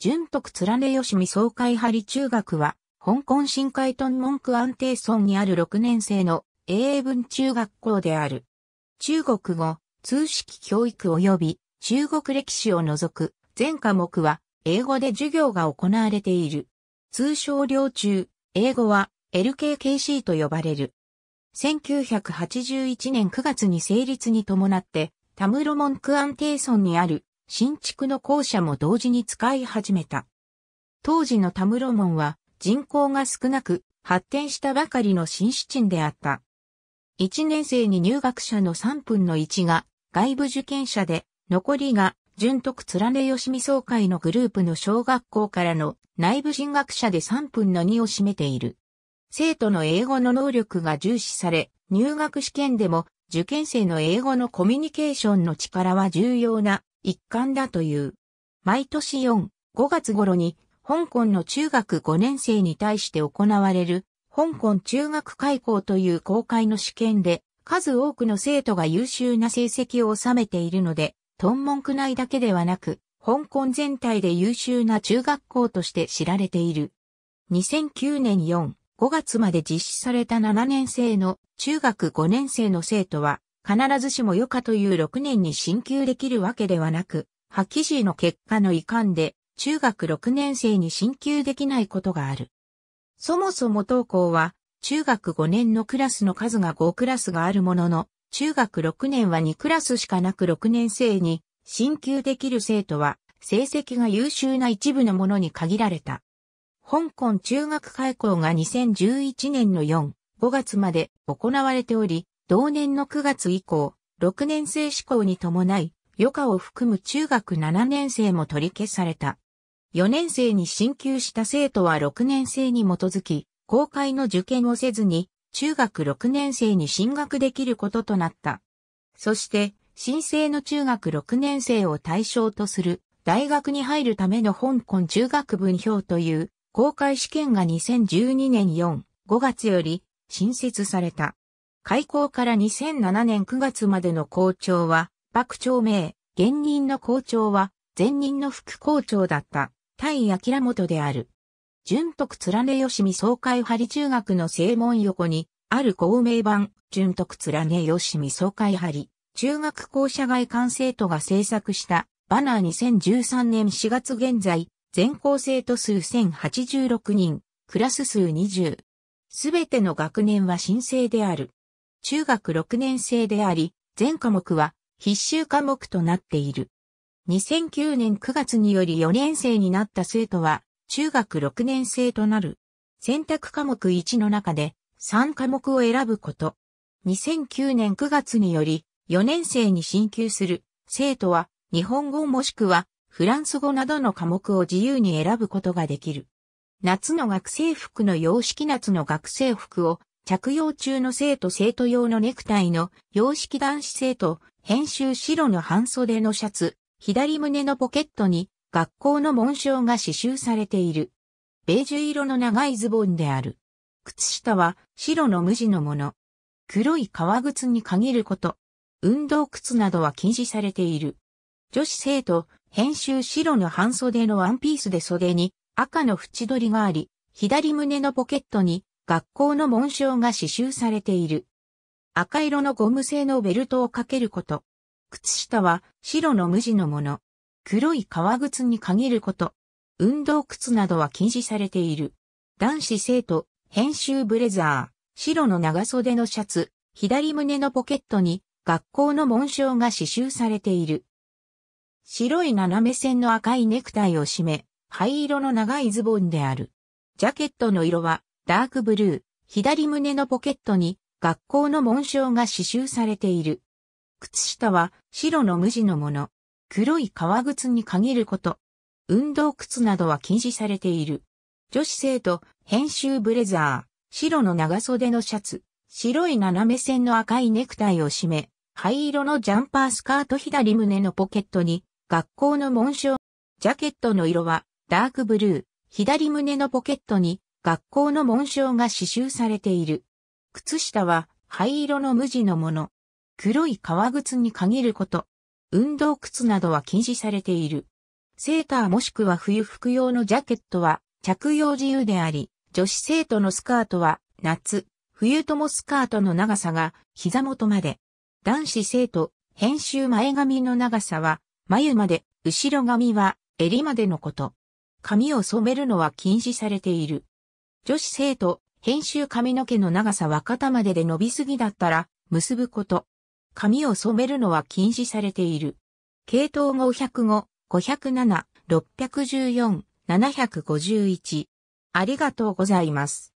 純徳連れ吉見総会張中学は、香港新海トン。文句安定村にある6年生の英文中学校である。中国語、通識教育及び中国歴史を除く全科目は英語で授業が行われている。通称領中、英語は LKKC と呼ばれる。1981年9月に成立に伴って、タムロ文句安定村にある新築の校舎も同時に使い始めた。当時の田室門は人口が少なく発展したばかりの新市鎮であった。1年生に入学者の3分の1が外部受験者で、残りが純徳連吉見総会のグループの小学校からの内部進学者で3分の2を占めている。生徒の英語の能力が重視され、入学試験でも受験生の英語のコミュニケーションの力は重要な一環だという。毎年4、5月頃に、香港の中学5年生に対して行われる、香港中学開校という公開の試験で、数多くの生徒が優秀な成績を収めているので、トンモン区内だけではなく、香港全体で優秀な中学校として知られている。2009年4、5月まで実施された7年生の中学5年生の生徒は必ずしも余暇という6年に進級できるわけではなく、破棄時の結果の遺憾で、中学6年生に進級できないことがある。そもそも登校は、中学5年のクラスの数が5クラスがあるものの、中学6年は2クラスしかなく6年生に進級できる生徒は、成績が優秀な一部のものに限られた。香港中学開校が2011年の4、5月まで行われており、同年の9月以降、6年生志向に伴い、余暇を含む中学7年生も取り消された。4年生に進級した生徒は6年生に基づき、公開の受験をせずに、中学6年生に進学できることとなった。そして、新生の中学6年生を対象とする、大学に入るための香港中学分票という、公開試験が2012年4、5月より、新設された。開校から2007年9月までの校長は、幕長名、現任の校長は、前任の副校長だった、対明元である。純徳連ね美総会張中学の正門横に、ある校名版、純徳連ね美総会張、中学校舎外館生徒が制作した、バナー2013年4月現在、全校生徒数1086人、クラス数20。すべての学年は新生である。中学6年生であり、全科目は必修科目となっている。2009年9月により4年生になった生徒は中学6年生となる。選択科目1の中で3科目を選ぶこと。2009年9月により4年生に進級する生徒は日本語もしくはフランス語などの科目を自由に選ぶことができる。夏の学生服の様式夏の学生服を着用中の生徒生徒用のネクタイの洋式男子生徒、編集白の半袖のシャツ、左胸のポケットに学校の紋章が刺繍されている。ベージュ色の長いズボンである。靴下は白の無地のもの。黒い革靴に限ること。運動靴などは禁止されている。女子生徒、編集白の半袖のワンピースで袖に赤の縁取りがあり、左胸のポケットに学校の紋章が刺繍されている。赤色のゴム製のベルトをかけること。靴下は白の無地のもの。黒い革靴に限ること。運動靴などは禁止されている。男子生徒、編集ブレザー、白の長袖のシャツ、左胸のポケットに学校の紋章が刺繍されている。白い斜め線の赤いネクタイを締め、灰色の長いズボンである。ジャケットの色はダークブルー、左胸のポケットに学校の紋章が刺繍されている。靴下は白の無地のもの。黒い革靴に限ること。運動靴などは禁止されている。女子生徒、編集ブレザー、白の長袖のシャツ、白い斜め線の赤いネクタイを締め、灰色のジャンパースカート左胸のポケットに、学校の紋章。ジャケットの色は、ダークブルー、左胸のポケットに、学校の紋章が刺繍されている。靴下は灰色の無地のもの。黒い革靴に限ること。運動靴などは禁止されている。セーターもしくは冬服用のジャケットは着用自由であり、女子生徒のスカートは夏、冬ともスカートの長さが膝元まで。男子生徒、編集前髪の長さは眉まで、後ろ髪は襟までのこと。髪を染めるのは禁止されている。女子生徒、編集髪の毛の長さは肩までで伸びすぎだったら、結ぶこと。髪を染めるのは禁止されている。系統5 0 5 507、614、751。ありがとうございます。